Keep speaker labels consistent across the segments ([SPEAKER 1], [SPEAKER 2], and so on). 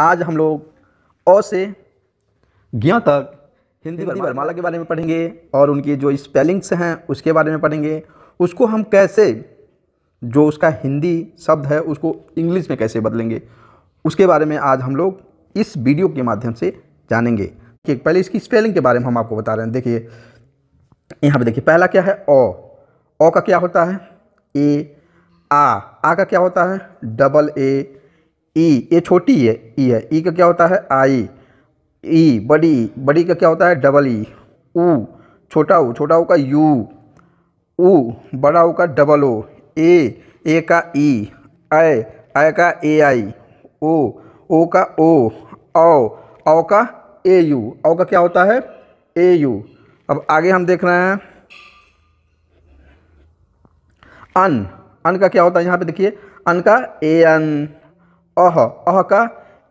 [SPEAKER 1] आज हम लोग अ से ज्ञा तक हिंदी वर्माला के बारे में पढ़ेंगे और उनकी जो स्पेलिंग्स हैं उसके बारे में पढ़ेंगे उसको हम कैसे जो उसका हिंदी शब्द है उसको इंग्लिश में कैसे बदलेंगे उसके बारे में आज हम लोग इस वीडियो के माध्यम से जानेंगे कि पहले इसकी स्पेलिंग के बारे में हम आपको बता रहे हैं देखिए यहाँ पर देखिए पहला क्या है ओ अ का क्या होता है ए आ आ का क्या होता है डबल ए ई ये छोटी है ई है ई का क्या होता है आई ई बड़ी बड़ी का क्या होता है डबल ई ऊ छोटा ऊ छोटा ऊ का यू ऊ बड़ा ऊ का डबल ओ ए ए का ई ए ए का ए आई ओ ओ का ओ औ औ का ए यू औ का क्या होता है ए यू अब आगे हम देख रहे हैं अन अन का क्या होता है यहाँ पे देखिए अन का ए एन अह अह का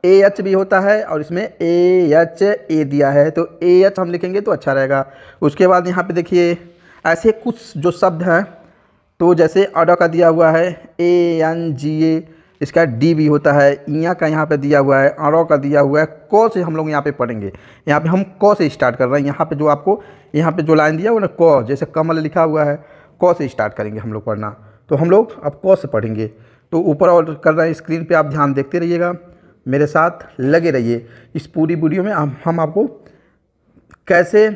[SPEAKER 1] ए एच भी होता है और इसमें ए एच ए दिया है तो ए एच हम लिखेंगे तो अच्छा रहेगा उसके बाद यहाँ पे देखिए ऐसे कुछ जो शब्द हैं तो जैसे अड का दिया हुआ है ए एन जी ए इसका डी भी होता है इया का यहाँ पे दिया हुआ है अड़ो का दिया हुआ है क से हम लोग यहाँ पे पढ़ेंगे यहाँ पे हम क से स्टार्ट कर रहे हैं यहाँ पे जो आपको यहाँ पे जो लाइन दिया हुआ ना क जैसे कमल लिखा हुआ है क से स्टार्ट करेंगे हम लोग पढ़ना तो हम लोग अब क से पढ़ेंगे तो ऊपर और कर रहे हैं स्क्रीन पे आप ध्यान देखते रहिएगा मेरे साथ लगे रहिए इस पूरी वीडियो में हम, हम आपको कैसे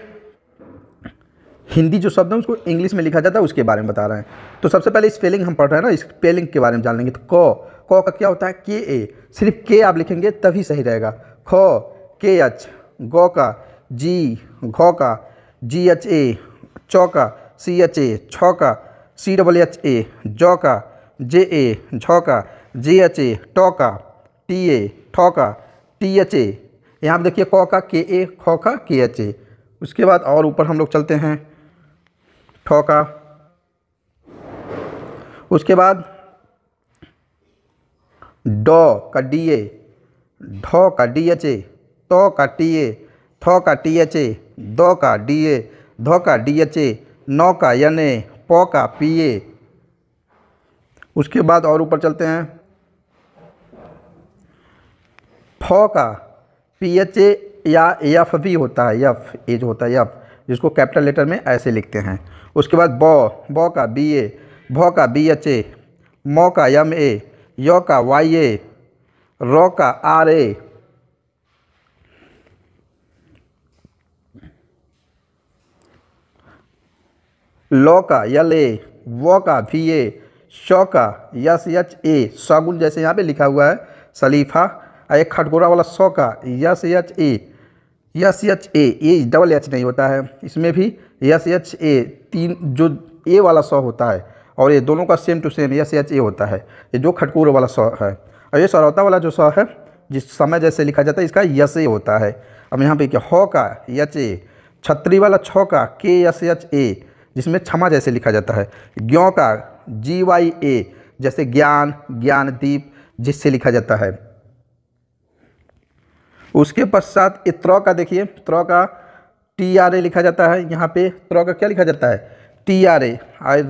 [SPEAKER 1] हिंदी जो शब्द है उसको इंग्लिश में लिखा जाता है उसके बारे में बता रहे हैं तो सबसे पहले स्पेलिंग हम पढ़ रहे हैं ना स्पेलिंग के बारे में जान लेंगे तो क कौ का क्या होता है के ए सिर्फ के आप लिखेंगे तभी सही रहेगा ख के एच गौ का जी घो का जी एच ए चौ का सी एच ए छ का सी डबल एच ए जौ का जे ए झोका जे एच ए टोका टी ए ठोका टी एच ए यहाँ पर देखिए कौका के ए खोका के एच ए उसके बाद और ऊपर हम लोग चलते हैं ठोका उसके बाद डो का डी ए ढो का डी एच ए तो का टी ए थो का टी एच ए दो का डी ए धो का डी एच ए नौ का यन ए पो का पी ए उसके बाद और ऊपर चलते हैं फ का पी एच ए या एफ भी होता है यफ ए जो होता है यफ जिसको कैपिटल लेटर में ऐसे लिखते हैं उसके बाद बौ बौ का बी ए भौ का बी एच ए मो का यम ए यो का वाई ए रो का आर ए लॉ का यल ए वो का वी ए शौका यस यच ए सगुन जैसे यहाँ पे लिखा हुआ है सलीफा और एक खटगोरा वाला शौका यस यच ए यस यच ए ये डबल एच नहीं होता है इसमें भी यस यच ए तीन जो ए वाला सौ होता है और ये दोनों का same to same S H A होता है ये जो खटकूर वाला सौ है और ये सरौता वाला जो सौ है जिस समय जैसे लिखा जाता है इसका यस ए होता है अब यहाँ पे क्या हौ का यच ए छत्री वाला छ का के यस एच ए जिसमें क्षमा जैसे लिखा जाता है ग्यों का जी वाई ए जैसे ज्ञान ज्ञानदीप जिससे लिखा जाता है उसके पश्चात ये त्र का देखिए त्र का टी आर ए लिखा जाता है यहाँ पे त्र का क्या लिखा जाता है टी आर ए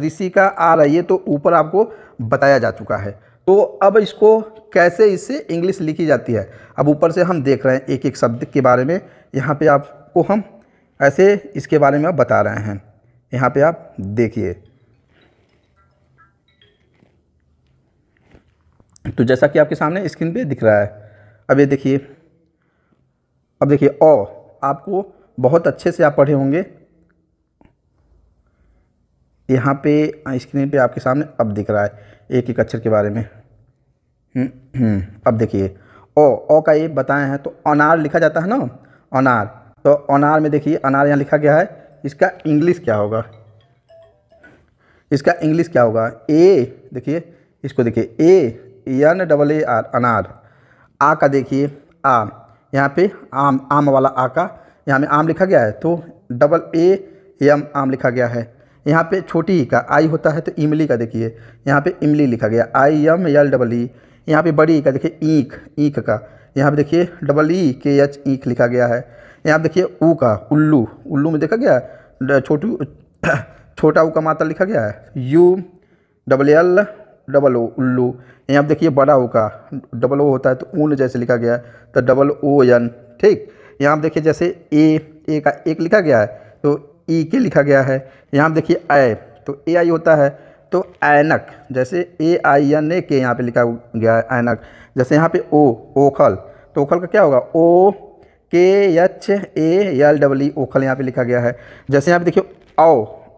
[SPEAKER 1] ऋषि का आर आई ये तो ऊपर आपको बताया जा चुका है तो अब इसको कैसे इससे इंग्लिश लिखी जाती है अब ऊपर से हम देख रहे हैं एक एक शब्द के बारे में यहाँ पे आपको हम ऐसे इसके बारे में बता रहे हैं यहाँ पे आप देखिए तो जैसा कि आपके सामने स्क्रीन पे दिख रहा है अब ये देखिए अब देखिए अ आपको बहुत अच्छे से आप पढ़े होंगे यहाँ पे स्क्रीन पे आपके सामने अब दिख रहा है एक एक अक्षर के बारे में हम्म, हम्म, अब देखिए ओ ओ का ये बताए हैं तो अनार लिखा जाता है ना अनार तो अनार में देखिए अनार यहाँ लिखा गया है इसका इंग्लिश क्या होगा इसका इंग्लिश क्या होगा ए देखिए इसको देखिए A N double A R अनार आ का देखिए आ यहाँ पे आम आम वाला आ का यहाँ में आम लिखा गया है तो डबल ए एम आम लिखा गया है यहाँ पे छोटी ई का आई होता है तो इमली का देखिए यहाँ पे इमली लिखा गया I M L double E यहाँ पे बड़ी ई का देखिए ईख ईख का यहाँ पे देखिए डबल ई के एच ईख लिखा गया है यहाँ पे देखिए ऊ का उल्लू उल्लू में देखा गया छोटू छोटा ऊ का मात्रा लिखा गया है U double L double O उल्लू यहाँ आप देखिए बड़ा ओ का डबल ओ होता है तो ऊन जैसे लिखा गया है तो डबल ओ एन ठीक यहाँ आप देखिए जैसे ए ए का एक लिखा गया है तो ई के लिखा गया है यहाँ आप देखिए आय तो ए आई होता है तो ऐनक जैसे ए आई एन ए के यहाँ पे लिखा गया है ऐनक जैसे यहाँ पे ओ ओखल तो ओखल का क्या होगा ओ के एच ए एल डब्ल्यू ओखल यहाँ पे लिखा गया है जैसे यहाँ पे देखिए औ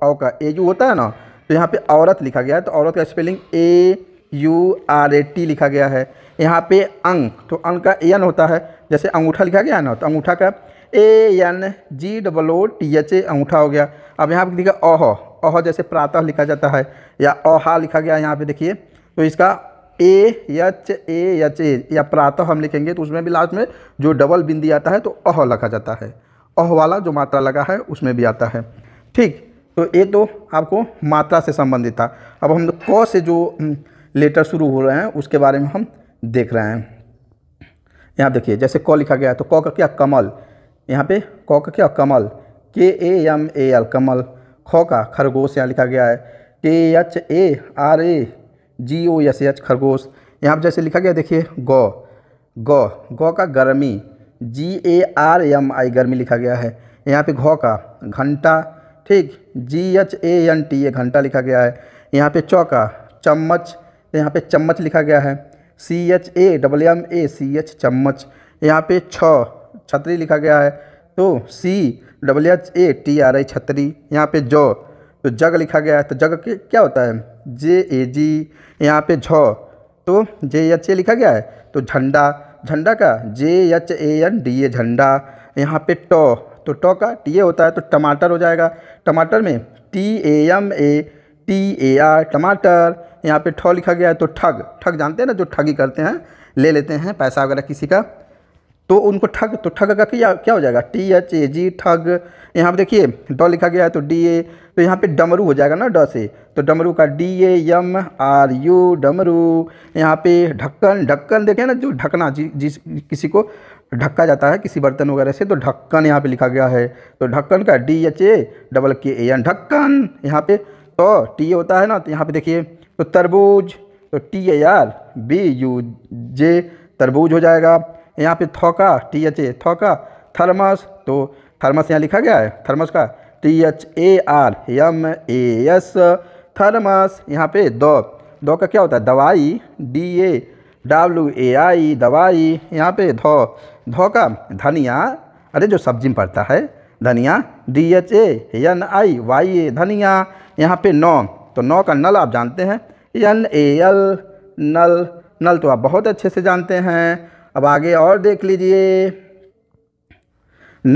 [SPEAKER 1] औ का ए जो होता है ना तो यहाँ पे औरत लिखा गया है तो औरत का spelling A U R A T लिखा गया है यहाँ पे अंग तो अंग का एन होता है जैसे अंगूठा लिखा गया ना तो अंगूठा का A N G double O T H A अंगूठा हो गया अब यहाँ पे लिखा अह अह जैसे प्रातः लिखा जाता है या अहा लिखा गया यहाँ पे देखिए तो इसका A H A H A या प्रातः हम लिखेंगे तो उसमें भी लास्ट में जो डबल बिंदी आता है तो अह लिखा जाता है अह वाला जो मात्रा लगा है उसमें भी आता है ठीक तो ये तो आपको मात्रा से संबंधित था अब हम क से जो लेटर शुरू हो रहे हैं उसके बारे में हम देख रहे हैं यहाँ देखिए जैसे क लिखा गया है तो क का क्या कमल यहाँ पे क का क्या कमल के ए एम ए एल कमल ख का खरगोश यहाँ लिखा गया है के H A R A G O S H खरगोश यहाँ पर जैसे लिखा गया देखिए ग ग ग का गर्मी जी ए आर एम आई गर्मी लिखा गया है यहाँ पे घ का घंटा ठीक G H A N T ये घंटा लिखा गया है यहाँ पे चौका चम्मच यहाँ पे चम्मच लिखा गया है C H A double M A C H चम्मच यहाँ पे छ छतरी लिखा गया है तो C double H A T R I छतरी यहाँ पे जौ तो जग लिखा गया है तो जग के क्या होता है जे ए जी यहाँ पे झ तो जे एच ए लिखा गया है तो झंडा झंडा का J H A N D A झंडा यहाँ पे ट तो ट का टी ए होता है तो टमाटर हो जाएगा टमाटर में T A M A T A R टमाटर यहाँ पे ठ लिखा गया है तो ठग ठग जानते हैं ना जो ठगी करते हैं ले लेते हैं पैसा वगैरह किसी का तो उनको ठग तो ठग का क्या क्या हो जाएगा टी एच ए जी ठग यहाँ पे देखिए ड लिखा गया है तो डी ए तो यहाँ पे डमरू हो जाएगा ना ड से तो डमरू का D A M R U डमरू यहाँ पे ढक्कन ढक्कन देखें ना जो ढकना जी, किसी को ढक्का जाता है किसी बर्तन वगैरह से तो ढक्कन यहाँ पे लिखा गया है तो ढक्कन का डी एच ए डबल के ए एन ढक्कन यहाँ पे तो टी होता है ना तो यहाँ पे देखिए तो तरबूज तो T A R B U J तरबूज हो जाएगा यहाँ पे थौका टी एच ए थौका थर्मस तो थर्मस यहाँ लिखा गया है थर्मस का T H A R M A S thermos यहाँ पे दो दो का क्या होता है दवाई डी ए डब्ल्यू ए आई दवाई यहाँ पे धो धो का धनिया अरे जो सब्जी में पड़ता है धनिया D H A N I Y A धनिया यहाँ पे नौ तो नौ का नल आप जानते हैं एन ए एल नल नल तो आप बहुत अच्छे से जानते हैं अब आगे और देख लीजिए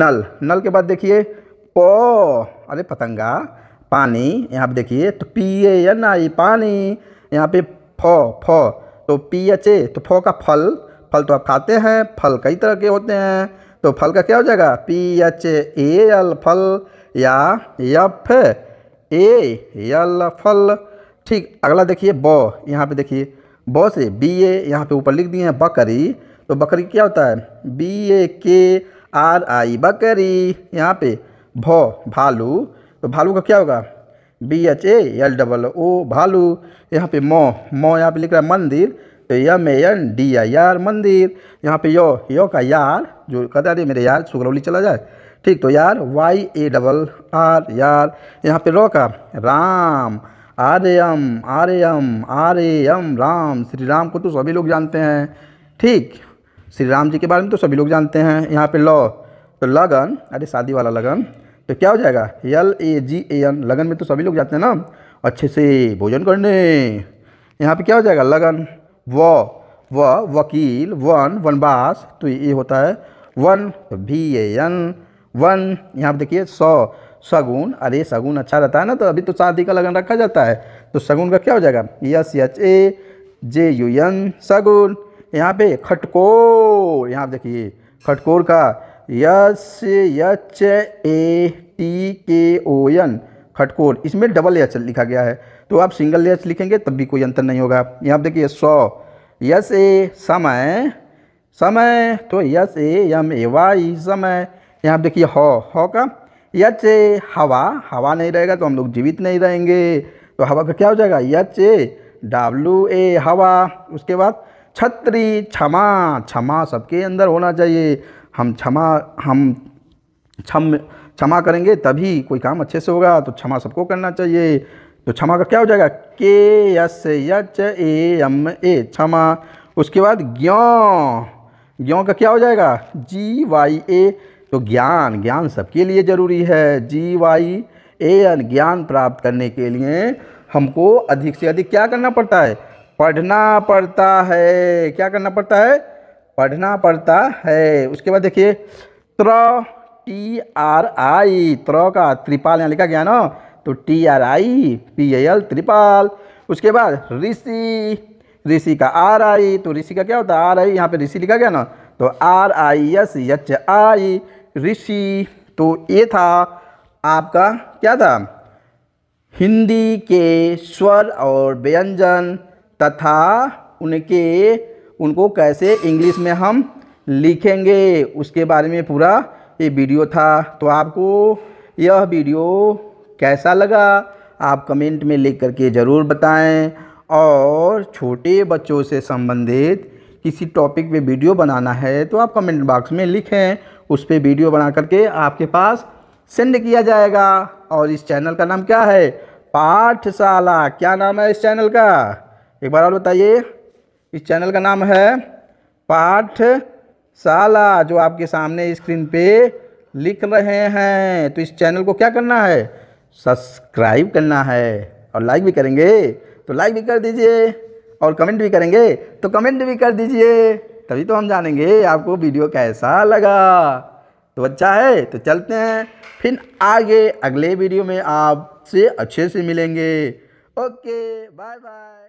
[SPEAKER 1] नल नल के बाद देखिए पो अरे पतंगा पानी यहाँ पे देखिए तो पी ए एन आई पानी यहाँ पे फो फो तो पी एच ए तो फो का फल फल तो आप खाते हैं फल कई तरह के होते हैं तो फल का क्या हो जाएगा पी एच ए एल फल या यफ एल फल ठीक अगला देखिए ब यहाँ पे देखिए ब से बी ए यहाँ पे ऊपर लिख दिए हैं बकरी तो बकरी क्या होता है बी ए के आर आई बकरी यहाँ पे भो भालू तो भालू का क्या होगा B H A L double O भालू यहाँ पे मो मो यहाँ पे लिख रहा है मंदिर तो M A N D I R मंदिर यहाँ पे यो यो का यार जो कहता है मेरे यार सुगरौली चला जाए ठीक तो यार वाई ए डबल आर यार यहाँ पे रो का Ram R M R M R M Ram Shri Ram को तो सभी लोग जानते हैं ठीक श्री राम जी के बारे में तो सभी लोग जानते हैं यहाँ पे लॉ तो लगन अरे शादी वाला लगन तो क्या हो जाएगा यल ए जी ए एन लगन में तो सभी लोग जाते हैं ना अच्छे से भोजन करने यहाँ पे क्या हो जाएगा लगन व व वकील वन वनवास तो ये होता है वन भी ए एन वन यहाँ पे देखिए स सगुन अरे सगुन अच्छा रहता है ना तो अभी तो शादी का लगन रखा जाता है तो सगुन का क्या हो जाएगा S H A J U N सगुन यहाँ पे खटकोर यहाँ पे देखिए खटकोर का यच यच ए टी के ओ एन खटकोर इसमें डबल एच लिखा गया है तो आप सिंगल एच लिखेंगे तब भी कोई अंतर नहीं होगा यहाँ पर देखिए सौ यस ए समय समय तो यस ए यम ए वाई समय यहाँ पर देखिए हो हो का यच ए हवा हवा नहीं रहेगा तो हम लोग जीवित नहीं रहेंगे तो हवा का क्या हो जाएगा यच ए डब्ल्यू ए हवा उसके बाद छत्री क्षमा क्षमा सबके अंदर होना चाहिए हम क्षमा हम क्षम क्षमा करेंगे तभी कोई काम अच्छे से होगा तो क्षमा सबको करना चाहिए तो क्षमा का क्या हो जाएगा के यस यच ए एम ए क्षमा उसके बाद ज्ञ ज्ञ का क्या हो जाएगा जी वाई ए तो ज्ञान ज्ञान सबके लिए ज़रूरी है जी वाई ए एन ज्ञान प्राप्त करने के लिए हमको अधिक से अधिक क्या करना पड़ता है पढ़ना पड़ता है क्या करना पड़ता है पढ़ना पड़ता है उसके बाद देखिए त्र टी आर आई त्र का त्रिपाल यहाँ लिखा गया ना तो T R I P L त्रिपाल उसके बाद ऋषि ऋषि का आर आई तो ऋषि का क्या होता है आर आई यहाँ पे ऋषि लिखा गया ना तो R I S H I ऋषि तो ये था आपका क्या था हिंदी के स्वर और व्यंजन तथा उनके उनको कैसे इंग्लिश में हम लिखेंगे उसके बारे में पूरा ये वीडियो था तो आपको यह वीडियो कैसा लगा आप कमेंट में लिख करके ज़रूर बताएं और छोटे बच्चों से संबंधित किसी टॉपिक पे वीडियो बनाना है तो आप कमेंट बॉक्स में लिखें उस पर वीडियो बना करके आपके पास सेंड किया जाएगा और इस चैनल का नाम क्या है पाठशाला क्या नाम है इस चैनल का एक बार और बताइए इस चैनल का नाम है पाठ साला जो आपके सामने स्क्रीन पे लिख रहे हैं तो इस चैनल को क्या करना है सब्सक्राइब करना है और लाइक भी करेंगे तो लाइक भी कर दीजिए और कमेंट भी करेंगे तो कमेंट भी कर दीजिए तभी तो हम जानेंगे आपको वीडियो कैसा लगा तो अच्छा है तो चलते हैं फिर आगे अगले वीडियो में आपसे अच्छे से मिलेंगे ओके बाय बाय